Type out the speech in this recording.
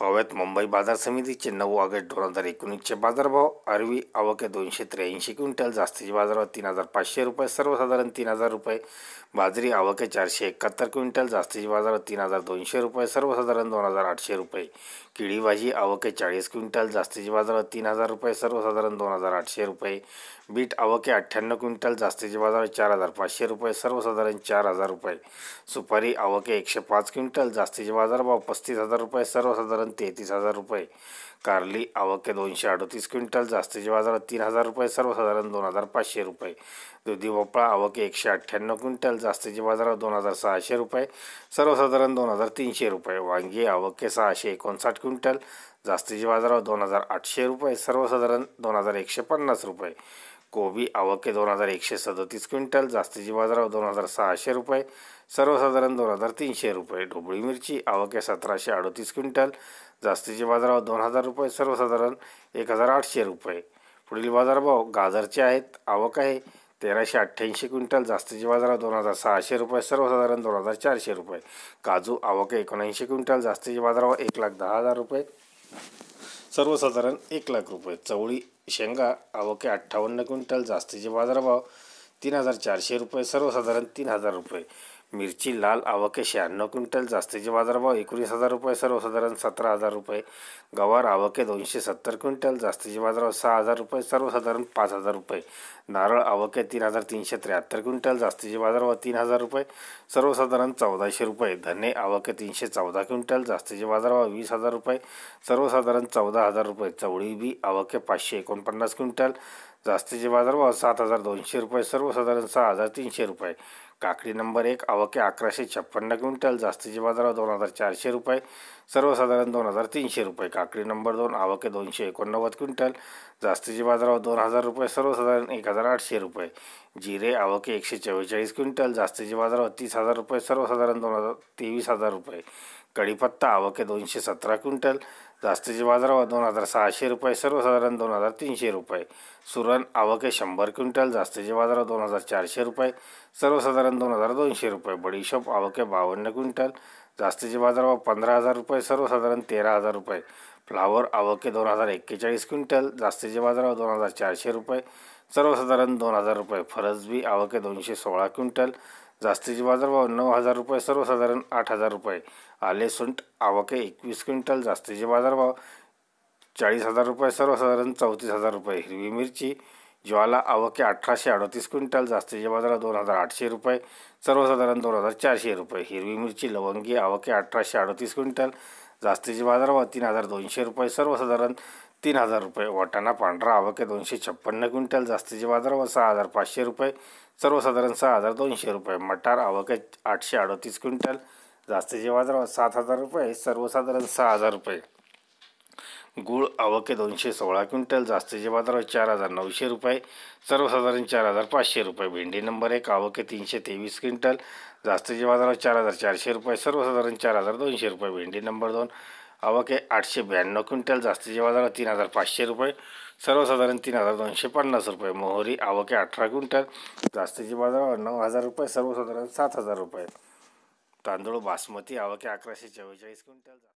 पाव्यात मुंबई बाजार समितीचे नऊ ऑगस्ट दोन हजार एकोणीसचे बाजारभाव अरवी आवके दोनशे त्र्याऐंशी क्विंटल जास्तीचे बाजारभाव तीन हजार पाचशे रुपये सर्वसाधारण तीन हजार रुपये बाजरी आवके चारशे एकाहत्तर क्विंटल जास्तीचे बाजारभाव तीन हजार दोनशे रुपये सर्वसाधारण दोन हजार आठशे रुपये केळी भाजी आवके चाळीस क्विंटल जास्तीचे बाजारभाव तीन हजार रुपये सर्वसाधारण दोन हजार आठशे रुपये बीट आवके अठ्ठ्याण्णव क्विंटल जास्तीचे बाजारभाव चार हजार पाचशे रुपये सर्वसाधारण चार हजार रुपये सुपारी आवके एकशे पाच क्विंटल जास्तीचे बाजारभाव पस्तीस हजार रुपये सर्वसाधारण तेहतीस हजार रुपये कार्ली आवक दोनशे अडतीस क्विंटल जास्तीच्या बाजारात तीन हजार रुपये सर्वसाधारण दोन हजार पाचशे रुपये दुधी भोपळा आवक एकशे अठ्ठ्याण्णव क्विंटल जास्तीच्या बाजारात दोन हजार सहाशे रुपये सर्वसाधारण दोन हजार तीनशे रुपये वांगी आवके सहाशे एकोणसाठ क्विंटल जास्तीच्या बाजारात दोन हजार आठशे रुपये सर्वसाधारण दोन हजार एकशे पन्नास रुपये कोबी आवके दोन हजार एकशे सदतीस क्विंटल जास्तीची बाजाराव दोन हजार सहाशे रुपये सर्वसाधारण दोन हजार तीनशे रुपये ढोबळी मिरची आवके सतराशे अडतीस क्विंटल जास्तीचे बाजारभाव दोन हजार रुपये सर्वसाधारण एक हजार आठशे रुपये पुढील बाजारभाव गाजरचे आहेत आवक आहे तेराशे अठ्ठ्याऐंशी क्विंटल जास्तीचे बाजारभाव दोन हजार सहाशे रुपये सर्वसाधारण दोन हजार चारशे रुपये काजू आवक एकोणऐंशी क्विंटल जास्तीचे बाजारभाव एक लाख दहा हजार रुपये सर्वसाधारण एक लाख रुपये चवळी शेंगा आवके अठ्ठावन्न क्विंटल जास्तीचे बाजारभाव तीन हजार चारशे रुपये सर्वसाधारण तीन हजार रुपये मिरची लाल आवके शहाण्णव क्विंटल जास्तीचे बाजारभाव एकोणीस हजार रुपये सर्वसाधारण सतरा हजार रुपये गवार आवके दोनशे सत्तर क्विंटल जास्तीचे बाजारभाव सहा हजार रुपये सर्वसाधारण पाच हजार रुपये नारळ आवके तीन हजार तीनशे त्र्याहत्तर क्विंटल जास्तीचे बाजारभाव तीन हजार रुपये सर्वसाधारण चौदाशे रुपये धने आवके तीनशे चौदा क्विंटल जास्तीचे बाजारभाव वीस हजार रुपये सर्वसाधारण चौदा हजार रुपये चवळी बी आवके पाचशे एकोणपन्नास क्विंटल जास्तीचे बाजारभाव सात हजार दोनशे रुपये सर्वसाधारण सहा हजार तीनशे रुपये काकडी नंबर एक आवके अकराशे छप्पन्न क्विंटल जास्तीचे बाजारावर दोन हजार चारशे रुपये सर्वसाधारण दोन हजार तीनशे रुपये काकडी नंबर दोन आवके दोनशे एकोणनव्वद क्विंटल जास्तीचे बाजारावर दोन हजार रुपये सर्वसाधारण एक हजार आठशे रुपये जिरे आवके एकशे चव्वेचाळीस क्विंटल जास्तीचे बाजारावर तीस हजार रुपये सर्वसाधारण दोन हजार तेवीस हजार रुपये कढीपत्ता आवके दोनशे सतरा क्विंटल जास्तीचे बाजारभाव दोन हजार सहाशे रुपये सर्वसाधारण दोन हजार तीनशे रुपये सुरण आवके शंभर क्विंटल जास्तीचे बाजारभाव दोन हजार चारशे रुपये सर्वसाधारण दोन हजार दोनशे रुपये बडीशोप आवके बावन्न क्विंटल जास्तीचे बाजारभाव पंधरा हजार रुपये सर्वसाधारण तेरा हजार रुपये फ्लावर आवके दोन हजार एक्केचाळीस क्विंटल जास्तीचे बाजारभाव दोन हजार चारशे रुपये सर्वसाधारण दोन हजार रुपये फरजबी आवके दोनशे सोळा क्विंटल जास्तीचे बाजारभाव नऊ हजार रुपये सर्वसाधारण आठ हजार रुपये आले सुंट आवके एकवीस क्विंटल जास्तीचे बाजारभाव चाळीस हजार रुपये सर्वसाधारण चौतीस हजार रुपये हिरवी मिरची ज्वाला आवके अठराशे अडतीस क्विंटल जास्तीचे बाजारात दोन हजार आठशे रुपये सर्वसाधारण दोन हजार चारशे रुपये हिरवी मिरची लवंगी आवके अठराशे अडतीस क्विंटल जास्तीचे बाजारभाव तीन हजार दोनशे रुपये सर्वसाधारण तीन हजार रुपये वाटाणा पांढरा आवके दोनशे छप्पन्न क्विंटल जास्तीचे बाजार व सहा हजार पाचशे रुपये सर्वसाधारण सहा हजार दोनशे रुपये मटार आवक आठशे अडतीस क्विंटल जास्तीचे बाजार व सात हजार रुपये सर्वसाधारण सहा हजार रुपये गूळ आवके दोनशे सोळा क्विंटल जास्तीचे बाजार चार हजार नऊशे रुपये सर्वसाधारण चार हजार पाचशे रुपये भेंडी नंबर एक आवक तीनशे तेवीस क्विंटल जास्तीचे बाजार चार हजार चारशे रुपये सर्वसाधारण चार हजार दोनशे रुपये भेंडी नंबर दोन आवक आहे आठशे ब्याण्णव क्विंटल जास्तीचे बाजार तीन हजार पाचशे रुपये सर्वसाधारण तीन हजार दोनशे पन्नास रुपये मोहरी आवक आहे अठरा क्विंटल जास्तीचे बाजार नऊ हजार रुपये सर्वसाधारण सात हजार रुपये तांदूळ बासमती आवक आहे अकराशे चव्वेचाळीस क्विंटल